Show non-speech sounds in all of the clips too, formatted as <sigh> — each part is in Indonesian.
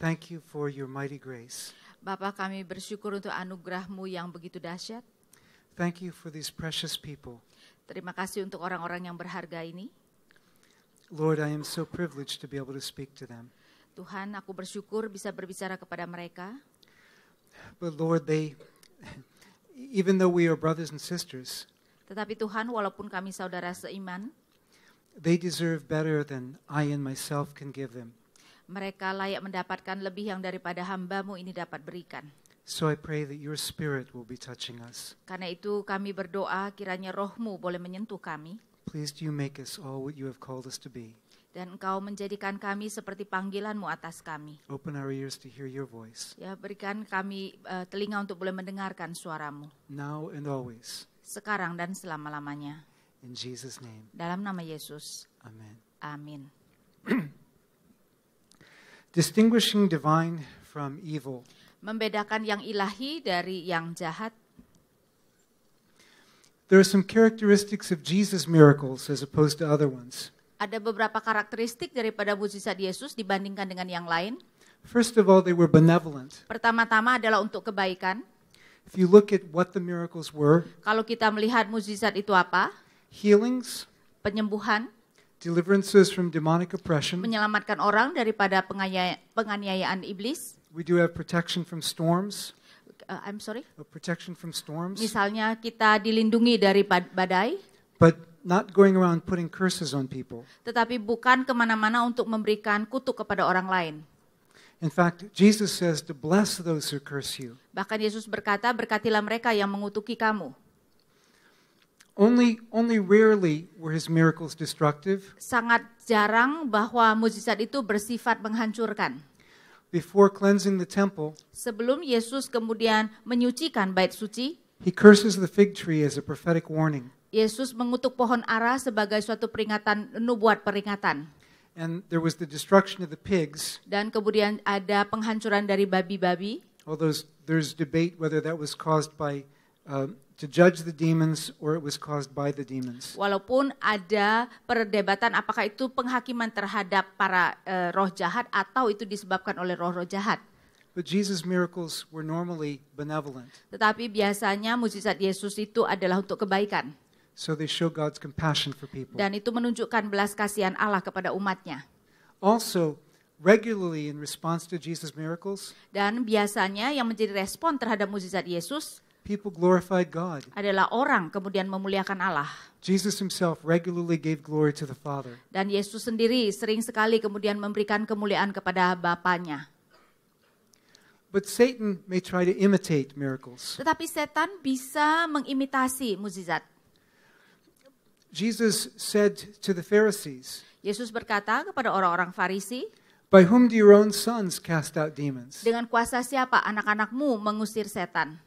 Thank you for your mighty grace. Bapa kami bersyukur untuk anugerahmu yang begitu dahsyat. Thank you for these precious people. Terima kasih untuk orang-orang yang berharga ini. Lord, I am so privileged to be able to speak to them. Tuhan, aku bersyukur bisa berbicara kepada mereka. But Lord, they even though we are brothers and sisters, tetapi Tuhan walaupun kami saudara seiman, they deserve better than I and myself can give them. mereka layak mendapatkan lebih yang daripada hambamu ini dapat berikan. So I pray that your spirit will be touching us. Karena itu kami berdoa kiranya rohmu boleh menyentuh kami. Please do you make us all what you have called us to be. Dan engkau menjadikan kami seperti panggilanmu atas kami. Open our ears to hear your voice. Ya berikan kami uh, telinga untuk boleh mendengarkan suaramu. Now and always. Sekarang dan selama-lamanya. In Jesus name. Dalam nama Yesus. Amen. Amin. <clears throat> Distinguishing divine from evil. Membedakan yang ilahi dari yang jahat. There are some characteristics of Jesus' miracles as opposed to other ones. Ada beberapa karakteristik daripada mujizat Yesus dibandingkan dengan yang lain. First of all, they were benevolent. Pertama-tama adalah untuk kebaikan. If you look at what the miracles were, kalau kita melihat mujizat itu apa? Healings, penyembuhan, deliverances from demonic oppression. Menyelamatkan orang daripada penganiayaan iblis. We do have protection from storms. Uh, I'm sorry. A protection from storms. Misalnya kita dilindungi dari badai. But not going around putting curses on people. Tetapi bukan kemana-mana untuk memberikan kutuk kepada orang lain. In fact, Jesus says to bless those who curse you. Bahkan Yesus berkata, berkatilah mereka yang mengutuki kamu. Only, only rarely were his miracles destructive. Sangat jarang bahwa mujizat itu bersifat menghancurkan. Before cleansing the temple, sebelum Yesus kemudian menyucikan bait suci, he curses the fig tree as a prophetic warning. Yesus mengutuk pohon ara sebagai suatu peringatan nubuat peringatan. And there was the destruction of the pigs. Dan kemudian ada penghancuran dari babi-babi. Although there's debate whether that was caused by uh, to judge the demons or it was caused by the demons. Walaupun ada perdebatan apakah itu penghakiman terhadap para uh, roh jahat atau itu disebabkan oleh roh-roh jahat. But Jesus miracles were normally benevolent. Tetapi biasanya mukjizat Yesus itu adalah untuk kebaikan. So they show God's compassion for people. Dan itu menunjukkan belas kasihan Allah kepada umatnya. Also, regularly in response to Jesus miracles. Dan biasanya yang menjadi respon terhadap mukjizat Yesus adalah orang kemudian memuliakan Allah. Dan Yesus sendiri sering sekali kemudian memberikan kemuliaan kepada Bapaknya. But Satan may try to imitate miracles. Tetapi setan bisa mengimitasi mukjizat. Jesus said to the Pharisees. Yesus berkata kepada orang-orang Farisi, By whom do your own sons cast out demons? Dengan kuasa siapa anak-anakmu mengusir setan?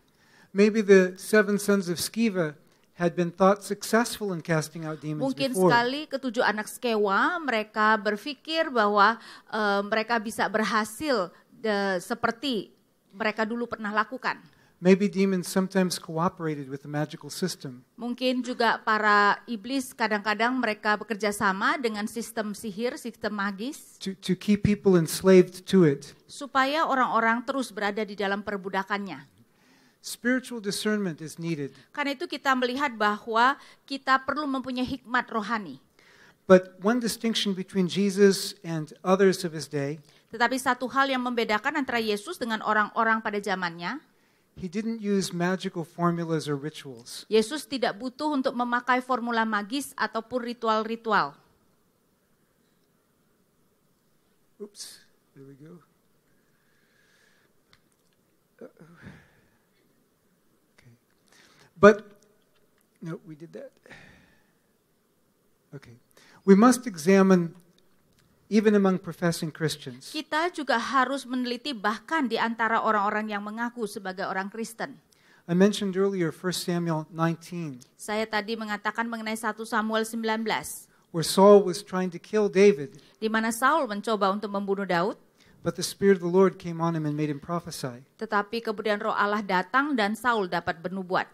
maybe the seven sons of Sceva had been thought successful in casting out demons Mungkin before. sekali ketujuh anak Skewa mereka berpikir bahwa uh, mereka bisa berhasil uh, seperti mereka dulu pernah lakukan. Maybe demons sometimes cooperated with the magical system. Mungkin juga para iblis kadang-kadang mereka bekerja sama dengan sistem sihir, sistem magis. To, to keep people enslaved to it. Supaya orang-orang terus berada di dalam perbudakannya. Spiritual discernment is needed. Karena itu kita melihat bahwa kita perlu mempunyai hikmat rohani. But one distinction between Jesus and others of his day. Tetapi satu hal yang membedakan antara Yesus dengan orang-orang pada zamannya. He didn't use magical formulas or rituals. Yesus tidak butuh untuk memakai formula magis ataupun ritual-ritual. Oops, there we go. But, no, we did that. Okay. We must examine even among professing Christians. Kita juga harus meneliti bahkan di antara orang-orang yang mengaku sebagai orang Kristen. I mentioned earlier 1 Samuel 19. Saya tadi mengatakan mengenai 1 Samuel 19. Where Saul was trying to kill David. Di mana Saul mencoba untuk membunuh Daud. But the spirit of the Lord came on him and made him prophesy. Tetapi kemudian roh Allah datang dan Saul dapat bernubuat.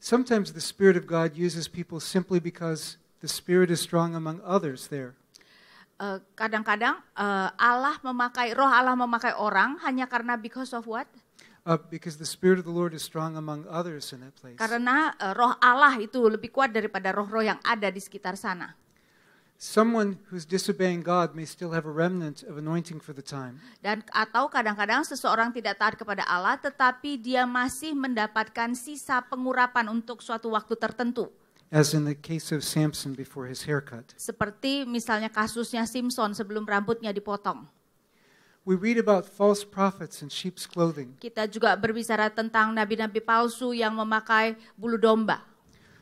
Sometimes the Spirit of God uses people simply because the Spirit is strong among others there. Uh, kadang-kadang uh, Allah memakai roh Allah memakai orang hanya karena because of what? Uh, because the spirit of the Lord is strong among others in that place. Karena uh, roh Allah itu lebih kuat daripada roh-roh yang ada di sekitar sana. Dan atau kadang-kadang seseorang tidak taat kepada Allah tetapi dia masih mendapatkan sisa pengurapan untuk suatu waktu tertentu. As in the case of Samson before his haircut. Seperti misalnya kasusnya Simpson sebelum rambutnya dipotong. We read about false prophets in sheep's clothing. Kita juga berbicara tentang nabi-nabi palsu yang memakai bulu domba.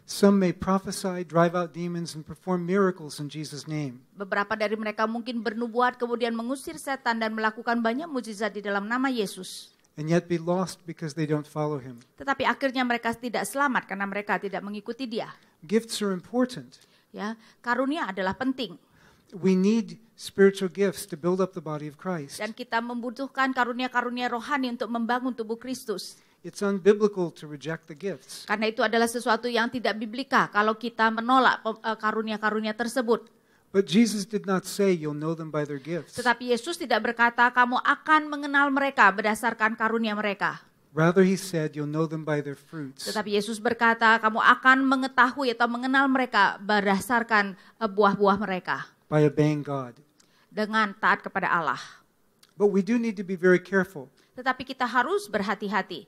Some may prophesy, drive out demons, and perform miracles in Jesus' name. Beberapa dari mereka mungkin bernubuat kemudian mengusir setan dan melakukan banyak mujizat di dalam nama Yesus. And yet be lost because they don't follow him. Tetapi akhirnya mereka tidak selamat karena mereka tidak mengikuti dia. Gifts are important. Ya, karunia adalah penting. We need spiritual gifts to build up the body of Christ. Dan kita membutuhkan karunia-karunia rohani untuk membangun tubuh Kristus. It's unbiblical to reject the gifts. Karena itu adalah sesuatu yang tidak biblika kalau kita menolak eh, karunia-karunia tersebut. But Jesus did not say you'll know them by their gifts. Tetapi Yesus tidak berkata kamu akan mengenal mereka berdasarkan karunia mereka. Rather he said you'll know them by their fruits. Tetapi Yesus berkata kamu akan mengetahui atau mengenal mereka berdasarkan eh, buah-buah mereka. By obeying God. Dengan taat kepada Allah. But we do need to be very careful. Tetapi kita harus berhati-hati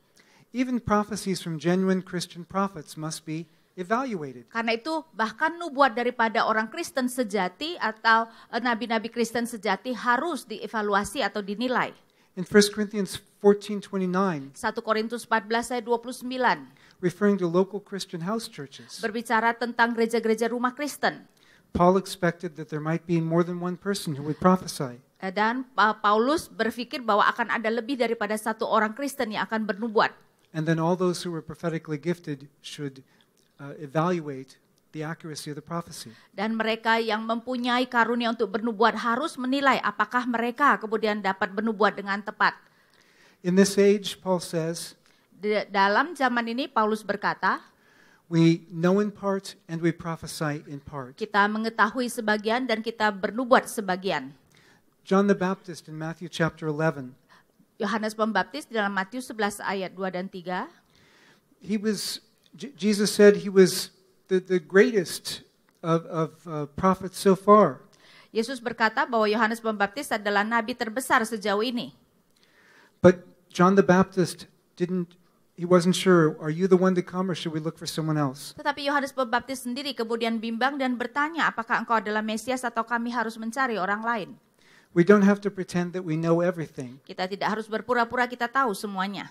even prophecies from genuine Christian prophets must be evaluated. Karena itu bahkan nubuat daripada orang Kristen sejati atau eh, nabi-nabi Kristen sejati harus dievaluasi atau dinilai. In 1 Corinthians 14:29. 1 Korintus 14 ayat 29. Referring to local Christian house churches. Berbicara tentang gereja-gereja rumah Kristen. Paul expected that there might be more than one person who would prophesy. Eh, dan eh, Paulus berpikir bahwa akan ada lebih daripada satu orang Kristen yang akan bernubuat. And then all those who were prophetically gifted should uh, evaluate the accuracy of the prophecy. Dan mereka yang mempunyai karunia untuk bernubuat harus menilai apakah mereka kemudian dapat bernubuat dengan tepat. In this age, Paul says, Di dalam zaman ini Paulus berkata, We know in part and we prophesy in part. Kita mengetahui sebagian dan kita bernubuat sebagian. John the Baptist in Matthew chapter 11 Yohanes Pembaptis di dalam Matius 11 ayat 2 dan 3. He was Jesus said he was the, the greatest of, of uh, prophets so far. Yesus berkata bahwa Yohanes Pembaptis adalah nabi terbesar sejauh ini. But John the Baptist didn't he wasn't sure, are you the one to come or should we look for someone else? Tetapi Yohanes Pembaptis sendiri kemudian bimbang dan bertanya, apakah engkau adalah Mesias atau kami harus mencari orang lain? We don't have to pretend that we know everything. Kita tidak harus berpura-pura kita tahu semuanya.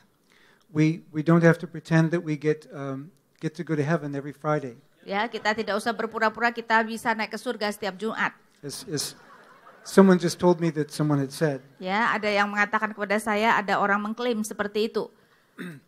We we don't have to pretend that we get um, get to go to heaven every Friday. Ya, kita tidak usah berpura-pura kita bisa naik ke surga setiap Jumat. As, as someone just told me that someone had said. Ya, ada yang mengatakan kepada saya ada orang mengklaim seperti itu. <clears throat>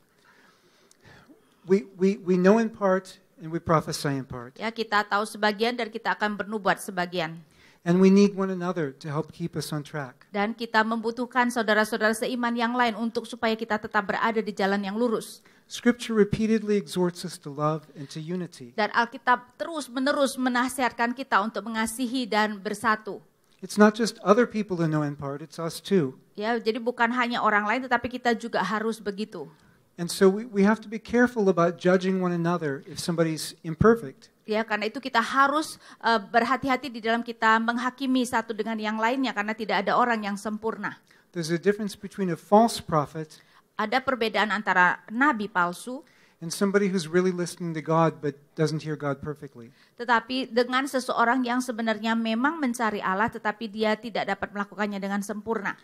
we we we know in part and we prophesy in part. Ya, kita tahu sebagian dan kita akan bernubuat sebagian. And we need one another to help keep us on track. Dan kita membutuhkan saudara-saudara seiman yang lain untuk supaya kita tetap berada di jalan yang lurus. Scripture repeatedly exhorts us to love and to unity. Dan Alkitab terus-menerus menasihatkan kita untuk mengasihi dan bersatu. It's not just other people who know in part, it's us too. Ya, jadi bukan hanya orang lain tetapi kita juga harus begitu. And so we, we have to be careful about judging one another if somebody's imperfect ya karena itu kita harus uh, berhati-hati di dalam kita menghakimi satu dengan yang lainnya karena tidak ada orang yang sempurna. There's a difference between a false prophet ada perbedaan antara nabi palsu and somebody who's really listening to God but doesn't hear God perfectly. Tetapi dengan seseorang yang sebenarnya memang mencari Allah tetapi dia tidak dapat melakukannya dengan sempurna.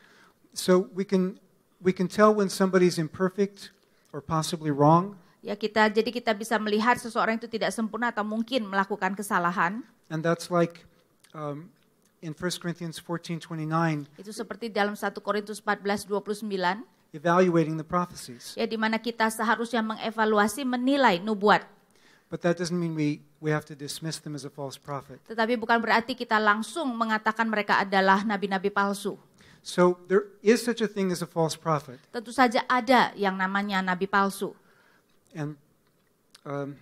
So we can we can tell when somebody's imperfect or possibly wrong. Ya kita jadi kita bisa melihat seseorang itu tidak sempurna atau mungkin melakukan kesalahan. And that's like um, in 1 Corinthians 14:29. Itu seperti dalam 1 Korintus 14:29. Evaluating the prophecies. Ya di mana kita seharusnya mengevaluasi menilai nubuat. But that doesn't mean we we have to dismiss them as a false prophet. Tetapi bukan berarti kita langsung mengatakan mereka adalah nabi-nabi palsu. So there is such a thing as a false prophet. Tentu saja ada yang namanya nabi palsu. And um,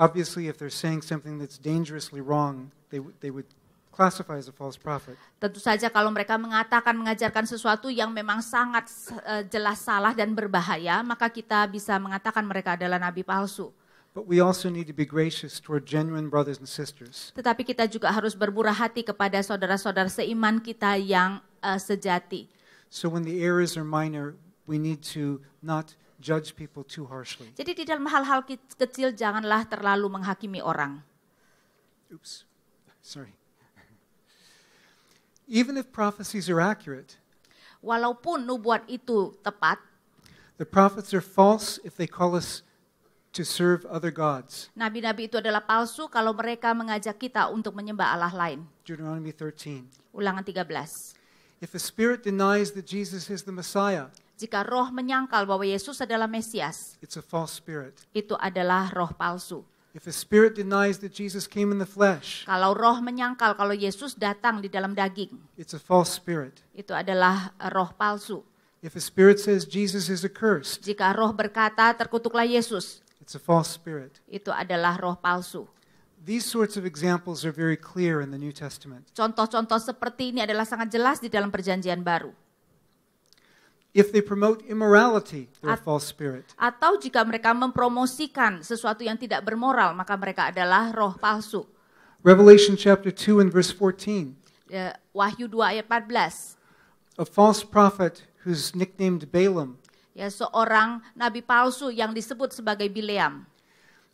obviously, if they're saying something that's dangerously wrong, they, they would classify as a false prophet. Tentu saja kalau mereka mengatakan mengajarkan sesuatu yang memang sangat uh, jelas salah dan berbahaya, maka kita bisa mengatakan mereka adalah nabi palsu. But we also need to be gracious toward genuine brothers and sisters. Tetapi kita juga harus berburah hati kepada saudara-saudara seiman kita yang uh, sejati. So when the errors are minor, we need to not judge people too harshly. Jadi di dalam hal-hal kecil janganlah terlalu menghakimi orang. Oops, sorry. Even if prophecies are accurate, walaupun nubuat itu tepat, the prophets are false if they call us to serve other gods. Nabi-nabi itu adalah palsu kalau mereka mengajak kita untuk menyembah Allah lain. Deuteronomy 13. Ulangan 13. If a spirit denies that Jesus is the Messiah, jika roh menyangkal bahwa Yesus adalah Mesias, it's a false spirit. itu adalah roh palsu. If a spirit denies that Jesus came in the flesh, kalau roh menyangkal kalau Yesus datang di dalam daging, it's a false spirit. Itu adalah roh palsu. If a spirit says Jesus is accursed, jika roh berkata terkutuklah Yesus, it's a false spirit. Itu adalah roh palsu. These sorts of examples are very clear in the New Testament. Contoh-contoh seperti ini adalah sangat jelas di dalam Perjanjian Baru. If they promote immorality, they're a false spirit. Atau jika mereka mempromosikan sesuatu yang tidak bermoral, maka mereka adalah roh palsu. Revelation chapter 2 and verse 14. Uh, ya, Wahyu 2 ayat 14. A false prophet who's nicknamed Balaam. Ya, seorang nabi palsu yang disebut sebagai Bileam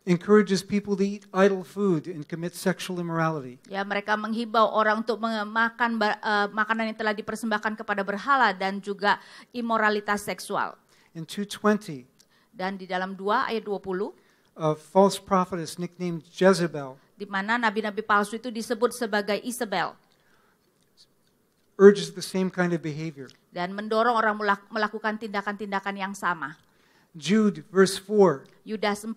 encourages people to eat idle food and commit sexual immorality. Ya, mereka menghimbau orang untuk makan uh, eh, makanan yang telah dipersembahkan kepada berhala dan juga imoralitas seksual. In 220. Dan di dalam 2 ayat 20. A false prophetess nicknamed Jezebel. Di mana nabi-nabi palsu itu disebut sebagai Isabel. Urges the same kind of behavior. Dan mendorong orang melakukan tindakan-tindakan yang sama. Jude verse 4. Yudas 4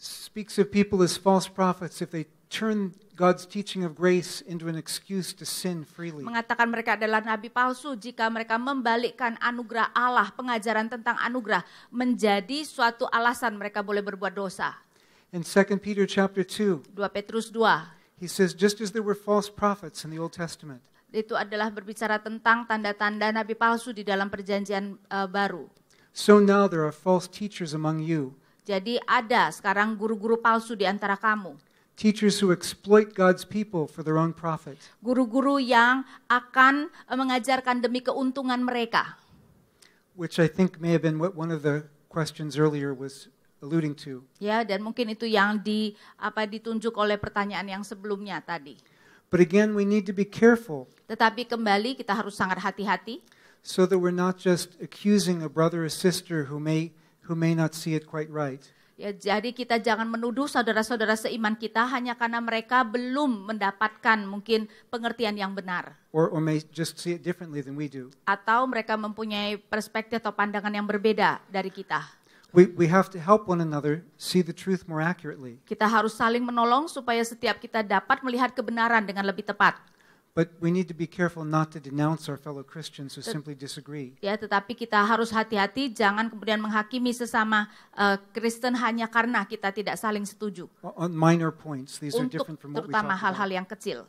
speaks of people as false prophets if they turn God's teaching of grace into an excuse to sin freely. Mengatakan mereka adalah nabi palsu jika mereka membalikkan anugerah Allah, pengajaran tentang anugerah menjadi suatu alasan mereka boleh berbuat dosa. In 2 Peter chapter 2. 2 Petrus 2. He says just as there were false prophets in the Old Testament. Itu adalah berbicara tentang tanda-tanda nabi palsu di dalam perjanjian uh, baru. So now there are false teachers among you jadi ada sekarang guru-guru palsu di antara kamu. Teachers who exploit God's people for their own profit. Guru-guru yang akan eh, mengajarkan demi keuntungan mereka. Which I think may have been what one of the questions earlier was alluding to. Ya, dan mungkin itu yang di apa ditunjuk oleh pertanyaan yang sebelumnya tadi. But again, we need to be careful. Tetapi kembali kita harus sangat hati-hati. So that we're not just accusing a brother or sister who may who may not see it quite right. Ya, jadi kita jangan menuduh saudara-saudara seiman kita hanya karena mereka belum mendapatkan mungkin pengertian yang benar. Or, or may just see it differently than we do. Atau mereka mempunyai perspektif atau pandangan yang berbeda dari kita. We, we have to help one another see the truth more accurately. Kita harus saling menolong supaya setiap kita dapat melihat kebenaran dengan lebih tepat. But we need to be careful not to denounce our fellow Christians who simply disagree. Ya, tetapi kita harus hati-hati jangan kemudian menghakimi sesama uh, Kristen hanya karena kita tidak saling setuju. On minor points, these Untuk are different from what we terutama hal-hal yang kecil.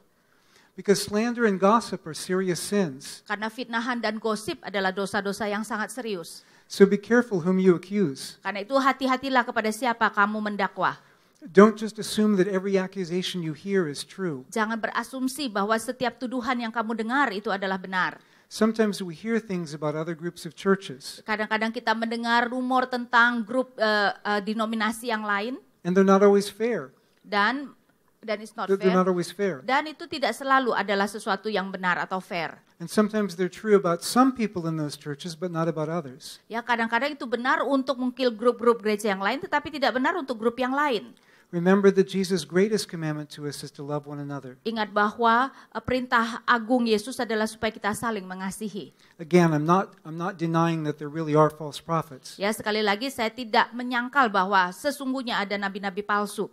Because slander and gossip are serious sins. Karena fitnahan dan gosip adalah dosa-dosa yang sangat serius. So be careful whom you accuse. Karena itu hati-hatilah kepada siapa kamu mendakwa. Don't just assume that every accusation you hear is true. Jangan berasumsi bahwa setiap tuduhan yang kamu dengar itu adalah benar. Sometimes we hear things about other groups of churches. Kadang-kadang kita mendengar rumor tentang grup uh, uh, denominasi yang lain. And they're not always fair. Dan dan it's not they're fair. not always fair. Dan itu tidak selalu adalah sesuatu yang benar atau fair. And sometimes they're true about some people in those churches but not about others. Ya kadang-kadang itu benar untuk mungkin grup-grup gereja yang lain tetapi tidak benar untuk grup yang lain. Remember that Jesus' greatest commandment to us is to love one another. Ingat bahwa uh, perintah agung Yesus adalah supaya kita saling mengasihi. Again, I'm not I'm not denying that there really are false prophets. Ya, sekali lagi saya tidak menyangkal bahwa sesungguhnya ada nabi-nabi palsu.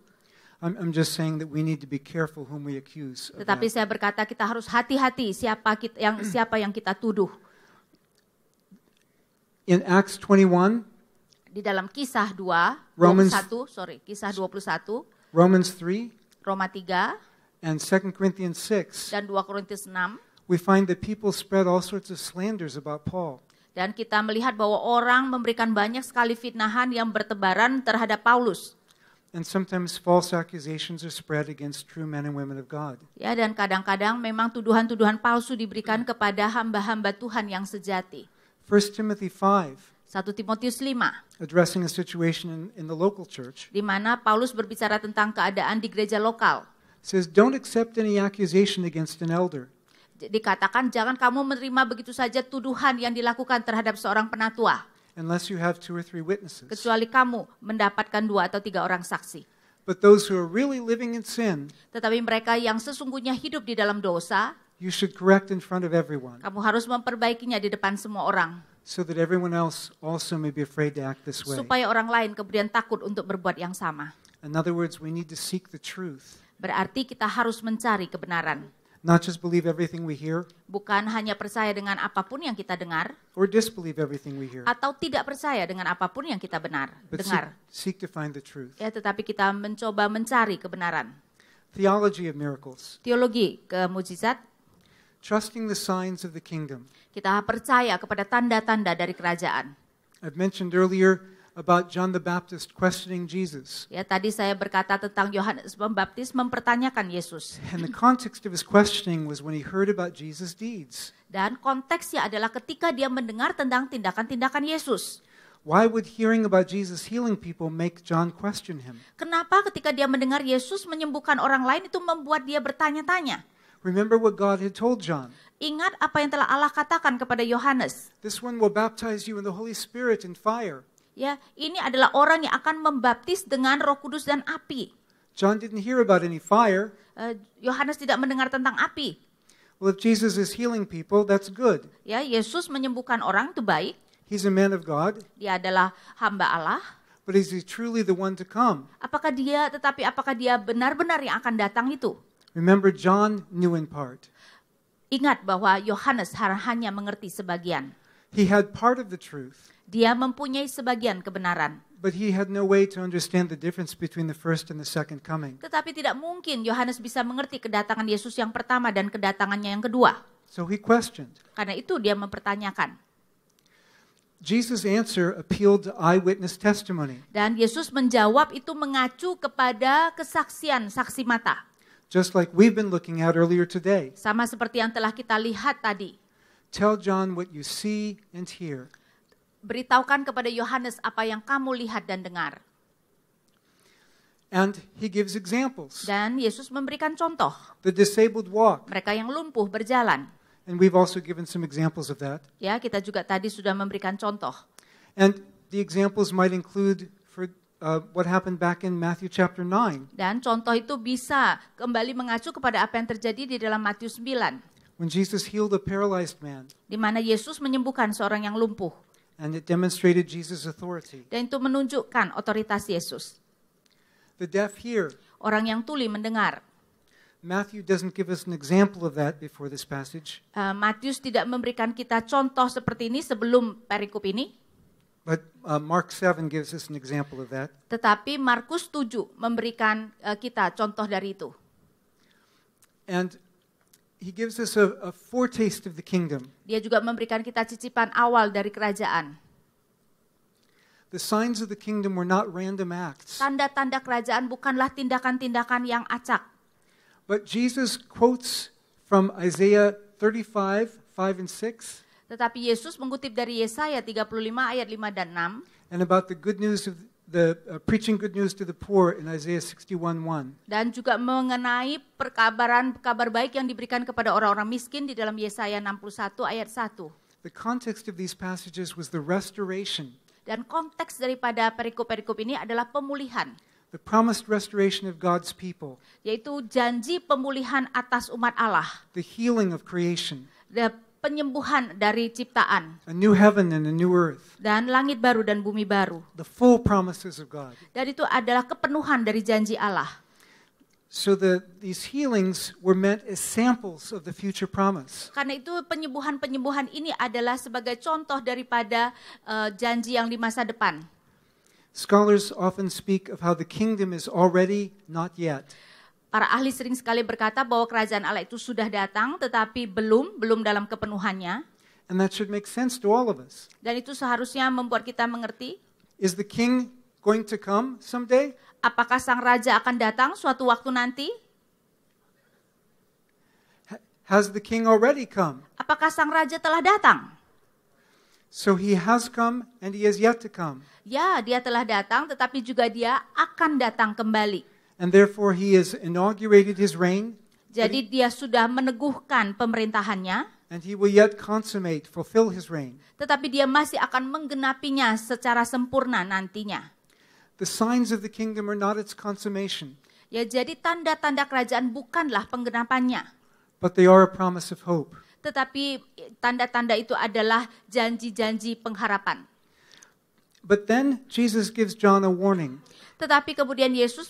I'm, I'm just saying that we need to be careful whom we accuse. Tetapi saya berkata kita harus hati-hati siapa kita, yang siapa yang kita tuduh. In Acts 21 di dalam kisah 2, Romans, 1 sorry, kisah 21. Romans 3. Roma 3. And 2 Corinthians 6. Dan 2 Korintus 6. We find that people spread all sorts of slanders about Paul. Dan kita melihat bahwa orang memberikan banyak sekali fitnahan yang bertebaran terhadap Paulus. And sometimes false accusations are spread against true men and women of God. Ya, dan kadang-kadang memang tuduhan-tuduhan palsu diberikan kepada hamba-hamba Tuhan yang sejati. 1 Timothy 5 1 Timotius 5. Addressing a situation in, in the local church. Di mana Paulus berbicara tentang keadaan di gereja lokal. Says don't accept any accusation against an elder. Dikatakan jangan kamu menerima begitu saja tuduhan yang dilakukan terhadap seorang penatua. Unless you have two or three witnesses. Kecuali kamu mendapatkan dua atau tiga orang saksi. But those who are really living in sin. Tetapi mereka yang sesungguhnya hidup di dalam dosa. You should correct in front of everyone. Kamu harus memperbaikinya di depan semua orang. So that everyone else also may be afraid to act this way. Supaya orang lain kemudian takut untuk berbuat yang sama. In other words, we need to seek the truth. Berarti kita harus mencari kebenaran. Not just believe everything we hear. Bukan hanya percaya dengan apapun yang kita dengar. Or disbelieve everything we hear. Atau tidak percaya dengan apapun yang kita benar But dengar. Seek, seek to find the truth. Ya, tetapi kita mencoba mencari kebenaran. Theology of miracles. Teologi kemujizat trusting the signs of the kingdom. Kita percaya kepada tanda-tanda dari kerajaan. I've mentioned earlier about John the Baptist questioning Jesus. Ya, tadi saya berkata tentang Yohanes Pembaptis mempertanyakan Yesus. And the context of his questioning was when he heard about Jesus' deeds. Dan konteksnya adalah ketika dia mendengar tentang tindakan-tindakan Yesus. Why would hearing about Jesus healing people make John question him? Kenapa ketika dia mendengar Yesus menyembuhkan orang lain itu membuat dia bertanya-tanya? Remember what God had told John. Ingat apa yang telah Allah katakan kepada Yohanes. This one will baptize you in the Holy Spirit and fire. Ya, ini adalah orang yang akan membaptis dengan Roh Kudus dan api. John didn't hear about any fire. Eh, Yohanes uh, tidak mendengar tentang api. Well, if Jesus is healing people, that's good. Ya, Yesus menyembuhkan orang itu baik. He's a man of God. Dia adalah hamba Allah. But is he truly the one to come? Apakah dia tetapi apakah dia benar-benar yang akan datang itu? Remember John knew in part. Ingat bahwa Yohanes hanya mengerti sebagian. He had part of the truth. Dia mempunyai sebagian kebenaran. But he had no way to understand the difference between the first and the second coming. Tetapi tidak mungkin Yohanes bisa mengerti kedatangan Yesus yang pertama dan kedatangannya yang kedua. So he questioned. Karena itu dia mempertanyakan. Jesus answer appealed to eyewitness testimony. Dan Yesus menjawab itu mengacu kepada kesaksian saksi mata. Just like we've been looking at earlier today. Sama seperti yang telah kita lihat tadi. Tell John what you see and hear. Beritahukan kepada Yohanes apa yang kamu lihat dan dengar. And he gives examples. Dan Yesus memberikan contoh. The disabled walk. Mereka yang lumpuh berjalan. And we've also given some examples of that. Ya, kita juga tadi sudah memberikan contoh. And the examples might include uh, what happened back in Matthew chapter 9. Dan contoh itu bisa kembali mengacu kepada apa yang terjadi di dalam Matius 9. When Jesus healed a paralyzed man. Di mana Yesus menyembuhkan seorang yang lumpuh. And it demonstrated Jesus' authority. Dan itu menunjukkan otoritas Yesus. The deaf hear. Orang yang tuli mendengar. Matthew doesn't give us an example of that before this passage. Uh, Matius tidak memberikan kita contoh seperti ini sebelum perikop ini. But uh, Mark 7 gives us an example of that. Tetapi Markus 7 memberikan uh, kita contoh dari itu. And he gives us a, a foretaste of the kingdom. Dia juga memberikan kita cicipan awal dari kerajaan. The signs of the kingdom were not random acts. Tanda-tanda kerajaan bukanlah tindakan-tindakan yang acak. But Jesus quotes from Isaiah 35, 5 and 6. Tetapi Yesus mengutip dari Yesaya 35 ayat 5 dan 6. And about the good news of the uh, preaching good news to the poor in Isaiah 61:1. Dan juga mengenai perkabaran kabar baik yang diberikan kepada orang-orang miskin di dalam Yesaya 61 ayat 1. The context of these passages was the restoration. Dan konteks daripada perikop-perikop ini adalah pemulihan. The promised restoration of God's people. Yaitu janji pemulihan atas umat Allah. The healing of creation. The penyembuhan dari ciptaan. A new heaven and a new earth. Dan langit baru dan bumi baru. The full promises of God. Dan itu adalah kepenuhan dari janji Allah. So the, these healings were meant as samples of the future promise. Karena itu penyembuhan-penyembuhan ini adalah sebagai contoh daripada uh, janji yang di masa depan. Scholars often speak of how the kingdom is already not yet. Para ahli sering sekali berkata bahwa kerajaan Allah itu sudah datang tetapi belum belum dalam kepenuhannya. And that should make sense to all of us. Dan itu seharusnya membuat kita mengerti. Is the king going to come someday? Apakah sang raja akan datang suatu waktu nanti? Has the king already come? Apakah sang raja telah datang? So he has come and he is yet to come. Ya, dia telah datang tetapi juga dia akan datang kembali. And therefore he has inaugurated his reign. Jadi dia sudah meneguhkan pemerintahannya. And he will yet consummate, fulfill his reign. Tetapi dia masih akan menggenapinya secara sempurna nantinya. The signs of the kingdom are not its consummation. Ya, jadi tanda-tanda kerajaan bukanlah penggenapannya. But they are a promise of hope. Tetapi eh, tanda-tanda itu adalah janji-janji pengharapan. But then Jesus gives John a warning. Tetapi kemudian Yesus